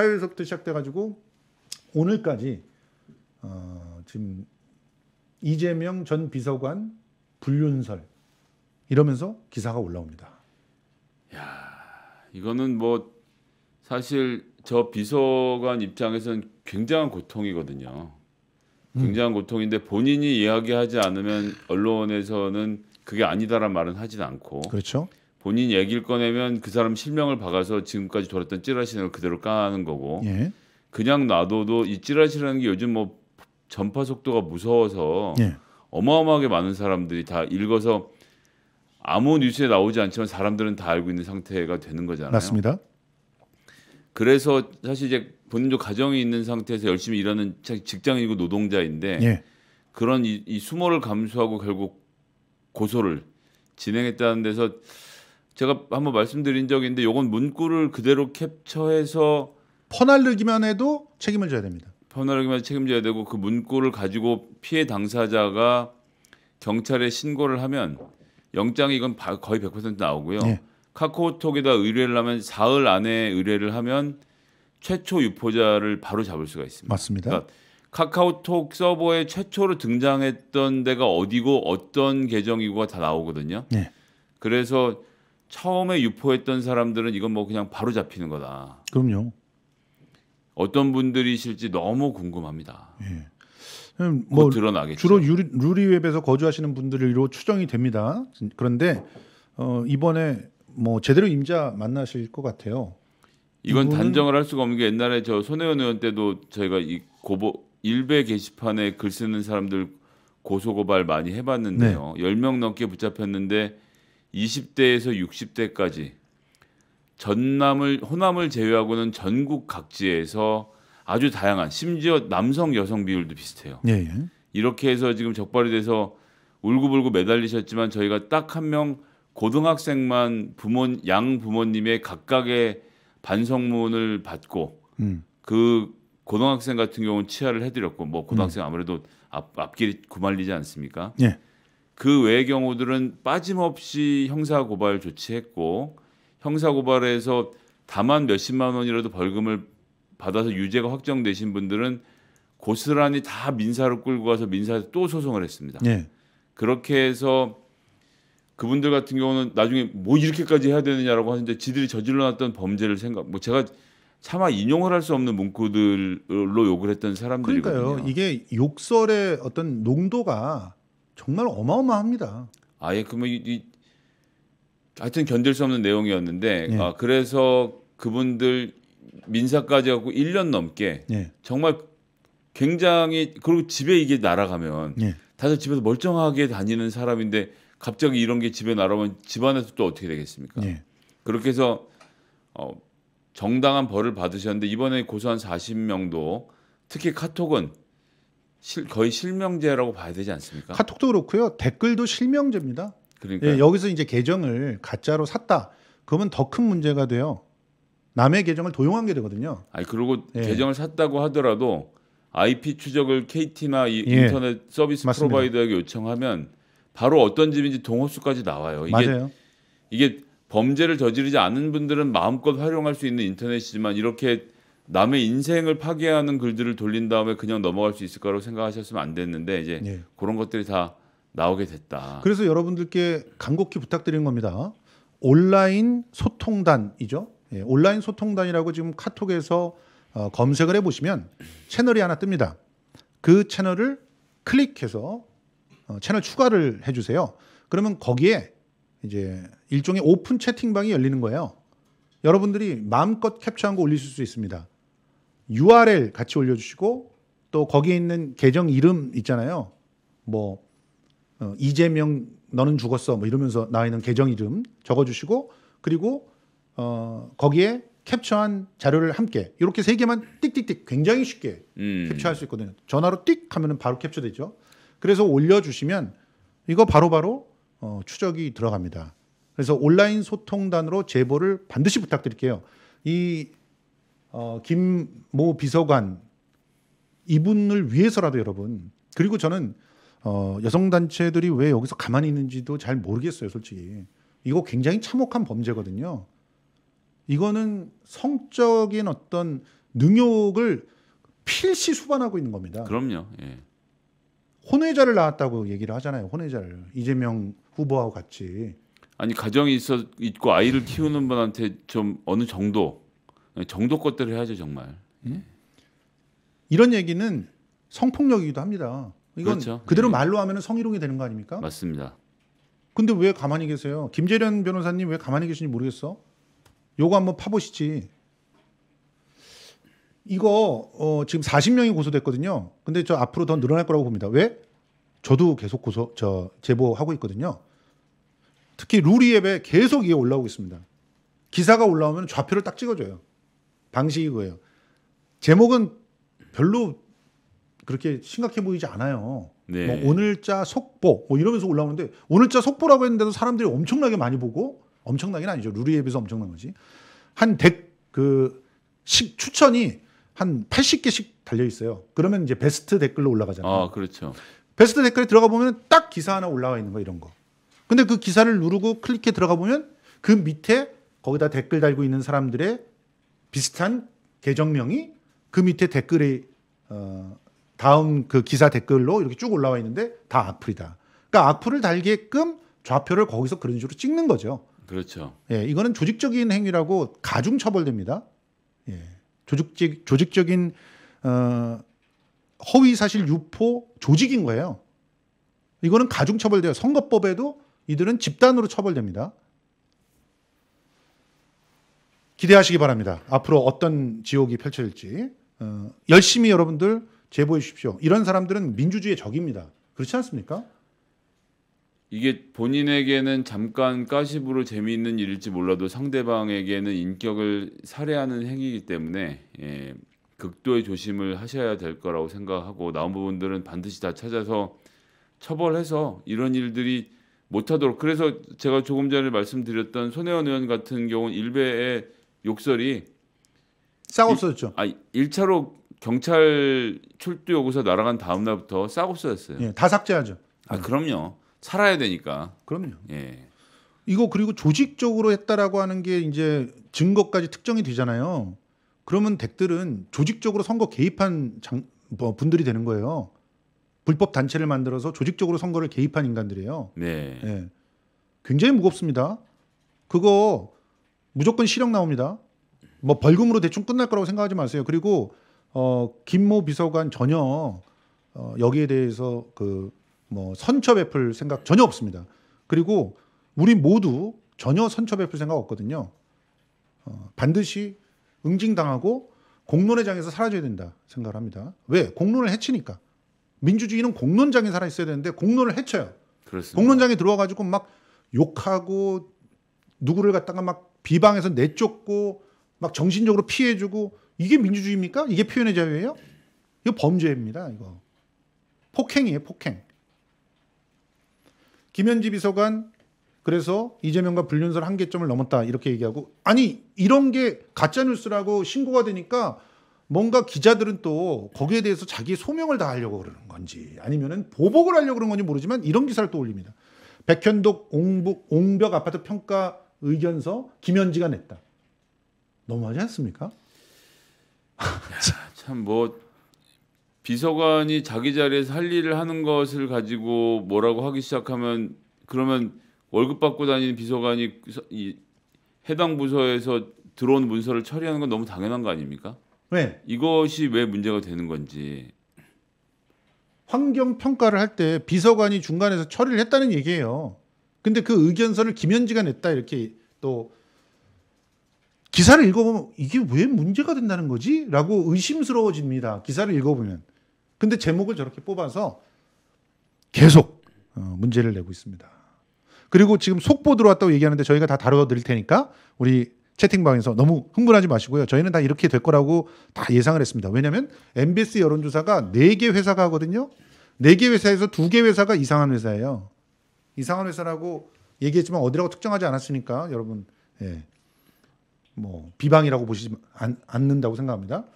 화요에서부터 시작돼가지고 오늘까지 어, 지금 이재명 전 비서관 불륜설 이러면서 기사가 올라옵니다. 야 이거는 뭐 사실 저 비서관 입장에서는 굉장한 고통이거든요. 음. 굉장한 음. 고통인데 본인이 이야기하지 않으면 언론에서는 그게 아니다란 말은 하진 않고 그렇죠. 본인 얘기를 꺼내면 그 사람 실명을 박아서 지금까지 돌았던 찌라시는 그대로 까는 거고 예. 그냥 놔둬도 이 찌라시라는 게 요즘 뭐 전파 속도가 무서워서 예. 어마어마하게 많은 사람들이 다 읽어서 아무 뉴스에 나오지 않지만 사람들은 다 알고 있는 상태가 되는 거잖아요. 맞습니다. 그래서 사실 이제 본인도 가정이 있는 상태에서 열심히 일하는 직장이고 노동자인데 예. 그런 이, 이 수모를 감수하고 결국 고소를 진행했다는 데서 제가 한번 말씀드린 적이 있는데 요건 문구를 그대로 캡처해서 퍼날르기만 해도 책임을 져야 됩니다. 퍼날르기만 책임져야 되고 그 문구를 가지고 피해 당사자가 경찰에 신고를 하면 영장이 이건 거의 100% 나오고요. 네. 카카오톡에다 의뢰를 하면 사흘 안에 의뢰를 하면 최초 유포자를 바로 잡을 수가 있습니다. 맞습니다. 그러니까 카카오톡 서버에 최초로 등장했던 데가 어디고 어떤 계정이고가 다 나오거든요. 네. 그래서 처음에 유포했던 사람들은 이건 뭐 그냥 바로 잡히는 거다. 그럼요. 어떤 분들이실지 너무 궁금합니다. 예. 뭐 드러나겠죠. 주로 유리, 루리웹에서 거주하시는 분들로 추정이 됩니다. 그런데 어, 이번에 뭐 제대로 임자 만나실 것 같아요. 이건 이분은... 단정을 할 수가 없는 게 옛날에 저 손혜원 의원 때도 저희가 이 고보 일베 게시판에 글 쓰는 사람들 고소 고발 많이 해봤는데요. 네. 10명 넘게 붙잡혔는데 20대에서 60대까지 전남을 호남을 제외하고는 전국 각지에서 아주 다양한 심지어 남성 여성 비율도 비슷해요. 예, 예. 이렇게 해서 지금 적발이 돼서 울고불고 매달리셨지만 저희가 딱 한 명 고등학생만 부모 양 부모님의 각각의 반성문을 받고 음. 그 고등학생 같은 경우는 치아를 해드렸고 뭐 고등학생 음. 아무래도 앞, 앞길이 구말리지 않습니까? 예. 그 외의 경우들은 빠짐없이 형사고발 조치했고 형사고발에서 다만 몇십만 원이라도 벌금을 받아서 유죄가 확정되신 분들은 고스란히 다 민사로 끌고 가서 민사에서 또 소송을 했습니다. 네. 그렇게 해서 그분들 같은 경우는 나중에 뭐 이렇게까지 해야 되느냐라고 하는데 지들이 저질러놨던 범죄를 생각 뭐 제가 차마 인용을 할 수 없는 문구들로 욕을 했던 사람들이거든요. 그러니까요. 이게 욕설의 어떤 농도가 정말 어마어마합니다. 아예 그뭐 이, 하여튼 견딜 수 없는 내용이었는데 네. 아, 그래서 그분들 민사까지 하고 1년 넘게 네. 정말 굉장히 그리고 집에 이게 날아가면 네. 다들 집에서 멀쩡하게 다니는 사람인데 갑자기 이런 게 집에 날아오면 집안에서 또 어떻게 되겠습니까? 그렇게 해서 어, 정당한 벌을 받으셨는데 이번에 고소한 40명도 특히 카톡은 실, 거의 실명제라고 봐야 되지 않습니까? 카톡도 그렇고요. 댓글도 실명제입니다. 그러니까 예, 여기서 이제 계정을 가짜로 샀다. 그러면 더 큰 문제가 돼요. 남의 계정을 도용한 게 되거든요. 아니 그리고 예. 계정을 샀다고 하더라도 IP 추적을 KT나 이 예. 인터넷 서비스 맞습니다. 프로바이더에게 요청하면 바로 어떤 집인지 동호수까지 나와요. 이게, 맞아요. 이게 범죄를 저지르지 않은 분들은 마음껏 활용할 수 있는 인터넷이지만 이렇게 남의 인생을 파괴하는 글들을 돌린 다음에 그냥 넘어갈 수 있을까라고 생각하셨으면 안 됐는데 이제 네. 그런 것들이 다 나오게 됐다. 그래서 여러분들께 간곡히 부탁드리는 겁니다. 온라인 소통단이죠. 예, 온라인 소통단이라고 지금 카톡에서 어, 검색을 해보시면 채널이 하나 뜹니다. 그 채널을 클릭해서 어, 채널 추가를 해주세요. 그러면 거기에 이제 일종의 오픈 채팅방이 열리는 거예요. 여러분들이 마음껏 캡처한 거 올리실 수 있습니다. URL 같이 올려주시고 또 거기에 있는 계정 이름 있잖아요. 뭐 어, 이재명 너는 죽었어 뭐 이러면서 나와 있는 계정 이름 적어주시고 그리고 어, 거기에 캡처한 자료를 함께 이렇게 세 개만 띡띡띡 굉장히 쉽게 음. 캡처할 수 있거든요. 전화로 띡 하면은 바로 캡처되죠. 그래서 올려주시면 이거 바로바로 바로 어, 추적이 들어갑니다. 그래서 온라인 소통단으로 제보를 반드시 부탁드릴게요. 이 어, 김모 비서관 이분을 위해서라도 여러분 그리고 저는 어, 여성 단체들이 왜 여기서 가만히 있는지도 잘 모르겠어요, 솔직히. 이거 굉장히 참혹한 범죄거든요. 이거는 성적인 어떤 능욕을 필시 수반하고 있는 겁니다. 그럼요. 예. 혼외자를 낳았다고 얘기를 하잖아요. 혼외자를 이재명 후보하고 같이. 아니 가정이 있어 있고 아이를 키우는 분한테 좀 어느 정도 정도 것들을 해야죠 정말. 예. 이런 얘기는 성폭력이기도 합니다. 이건 그렇죠. 그대로 예. 말로 하면 성희롱이 되는 거 아닙니까? 맞습니다. 근데 왜 가만히 계세요? 김재련 변호사님 왜 가만히 계신지 모르겠어. 요거 한번 파보시지. 이거 어, 지금 40명이 고소됐거든요. 근데 저 앞으로 더 늘어날 거라고 봅니다. 왜? 저도 계속 고소 저 제보하고 있거든요. 특히 루리 앱에 계속 이게 올라오고 있습니다. 기사가 올라오면 좌표를 딱 찍어줘요. 방식이고요. 제목은 별로 그렇게 심각해 보이지 않아요. 네. 뭐 오늘자 속보 뭐 이러면서 올라오는데 오늘자 속보라고 했는데도 사람들이 엄청나게 많이 보고 엄청나긴 아니죠. 루리에 비해서 엄청난 거지. 한 댓그 추천이 한 80개씩 달려 있어요. 그러면 이제 베스트 댓글로 올라가잖아요. 아, 그렇죠. 베스트 댓글에 들어가 보면 딱 기사 하나 올라와 있는 거 이런 거. 근데 그 기사를 누르고 클릭해 들어가 보면 그 밑에 거기다 댓글 달고 있는 사람들의 비슷한 계정명이 그 밑에 댓글이 어, 다음 그 기사 댓글로 이렇게 쭉 올라와 있는데 다 악플이다. 그러니까 악플을 달게끔 좌표를 거기서 그런 식으로 찍는 거죠. 그렇죠. 예, 이거는 조직적인 행위라고 가중 처벌됩니다. 예, 조직적 조직적인 어, 허위 사실 유포 조직인 거예요. 이거는 가중 처벌돼요. 선거법에도 이들은 집단으로 처벌됩니다. 기대하시기 바랍니다. 앞으로 어떤 지옥이 펼쳐질지 어, 열심히 여러분들 제보해 주십시오. 이런 사람들은 민주주의의 적입니다. 그렇지 않습니까? 이게 본인에게는 잠깐 까시부로 재미있는 일일지 몰라도 상대방에게는 인격을 살해하는 행위이기 때문에 예, 극도의 조심을 하셔야 될 거라고 생각하고 나온 부분들은 반드시 다 찾아서 처벌해서 이런 일들이 못하도록 그래서 제가 조금 전에 말씀드렸던 손혜원 의원 같은 경우는 일베에 욕설이 싹 없어졌죠. 아, 1차로 경찰 출두 요구서 날아간 다음 날부터 싹 없어졌어요. 예, 다 삭제하죠. 아, 그럼요. 살아야 되니까. 그럼요. 예. 이거 그리고 조직적으로 했다라고 하는 게 이제 증거까지 특정이 되잖아요. 그러면 댁들은 조직적으로 선거 개입한 장, 뭐 분들이 되는 거예요. 불법 단체를 만들어서 조직적으로 선거를 개입한 인간들이에요. 네. 예. 굉장히 무겁습니다. 그거 무조건 실형 나옵니다. 뭐 벌금으로 대충 끝날 거라고 생각하지 마세요. 그리고 어, 김모 비서관 전혀 어, 여기에 대해서 그 뭐 선처 베풀 생각 전혀 없습니다. 그리고 우리 모두 전혀 선처 베풀 생각 없거든요. 어, 반드시 응징당하고 공론의장에서 사라져야 된다 생각을 합니다. 왜? 공론을 해치니까. 민주주의는 공론장에 살아 있어야 되는데 공론을 해쳐요. 그렇습니다. 공론장에 들어와 가지고 막 욕하고 누구를 갖다가 막 비방해서 내쫓고 막 정신적으로 피해주고 이게 민주주의입니까? 이게 표현의 자유예요? 이거 범죄입니다. 이거 폭행이에요. 폭행. 김현지 비서관 그래서 이재명과 불륜설 한계점을 넘었다 이렇게 얘기하고 아니 이런 게 가짜 뉴스라고 신고가 되니까 뭔가 기자들은 또 거기에 대해서 자기 소명을 다 하려고 그러는 건지 아니면은 보복을 하려고 그런 건지 모르지만 이런 기사를 또 올립니다. 백현동 옹북 옹벽 아파트 평가 의견서 김현지가 냈다. 너무하지 않습니까? 참 뭐 비서관이 자기 자리에서 할 일을 하는 것을 가지고 뭐라고 하기 시작하면 그러면 월급 받고 다니는 비서관이 이 해당 부서에서 들어온 문서를 처리하는 건 너무 당연한 거 아닙니까? 네. 이것이 왜 문제가 되는 건지. 환경 평가를 할 때 비서관이 중간에서 처리를 했다는 얘기예요. 근데 그 의견서를 김현지가 냈다 이렇게 또 기사를 읽어보면 이게 왜 문제가 된다는 거지? 라고 의심스러워집니다. 기사를 읽어보면. 근데 제목을 저렇게 뽑아서 계속 어, 문제를 내고 있습니다. 그리고 지금 속보 들어왔다고 얘기하는데 저희가 다 다뤄드릴 테니까 우리 채팅방에서 너무 흥분하지 마시고요. 저희는 다 이렇게 될 거라고 다 예상을 했습니다. 왜냐하면 MBS 여론조사가 4개 회사가 하거든요. 4개 회사에서 2개 회사가 이상한 회사예요. 이상한 회사라고 얘기했지만 어디라고 특정하지 않았으니까 여러분 예. 뭐 비방이라고 보시지 않, 않는다고 생각합니다.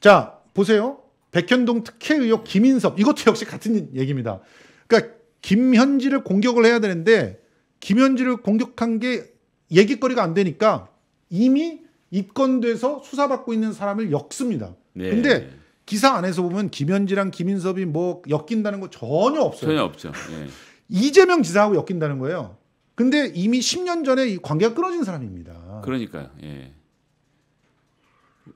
자 보세요. 백현동 특혜 의혹 김인섭 이것도 역시 같은 얘기입니다. 그러니까 김현지를 공격을 해야 되는데 김현지를 공격한 게 얘기거리가 안 되니까 이미 입건돼서 수사받고 있는 사람을 엮습니다. 네. 근데 기사 안에서 보면 김현지랑 김인섭이 뭐 엮인다는 거 전혀 없어요. 전혀 없죠. 네. 이재명 지사하고 엮인다는 거예요. 근데 이미 10년 전에 이 관계가 끊어진 사람입니다. 그러니까요. 예.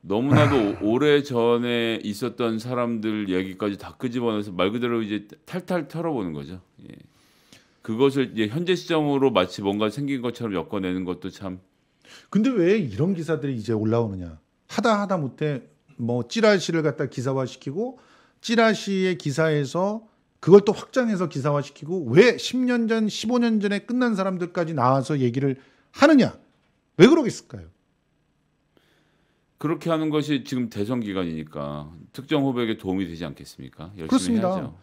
너무나도 아. 오래 전에 있었던 사람들 얘기까지 다 끄집어내서 말 그대로 이제 탈탈 털어보는 거죠. 예. 그것을 이제 현재 시점으로 마치 뭔가 생긴 것처럼 엮어내는 것도 참. 근데 왜 이런 기사들이 이제 올라오느냐? 하다 하다 못해 뭐 찌라시를 갖다 기사화시키고 찌라시의 기사에서 그걸 또 확장해서 기사화시키고 왜 10년 전, 15년 전에 끝난 사람들까지 나와서 얘기를 하느냐? 왜 그러겠을까요? 그렇게 하는 것이 지금 대선 기간이니까 특정 후보에게 도움이 되지 않겠습니까? 열심히 그렇습니다. 해야죠.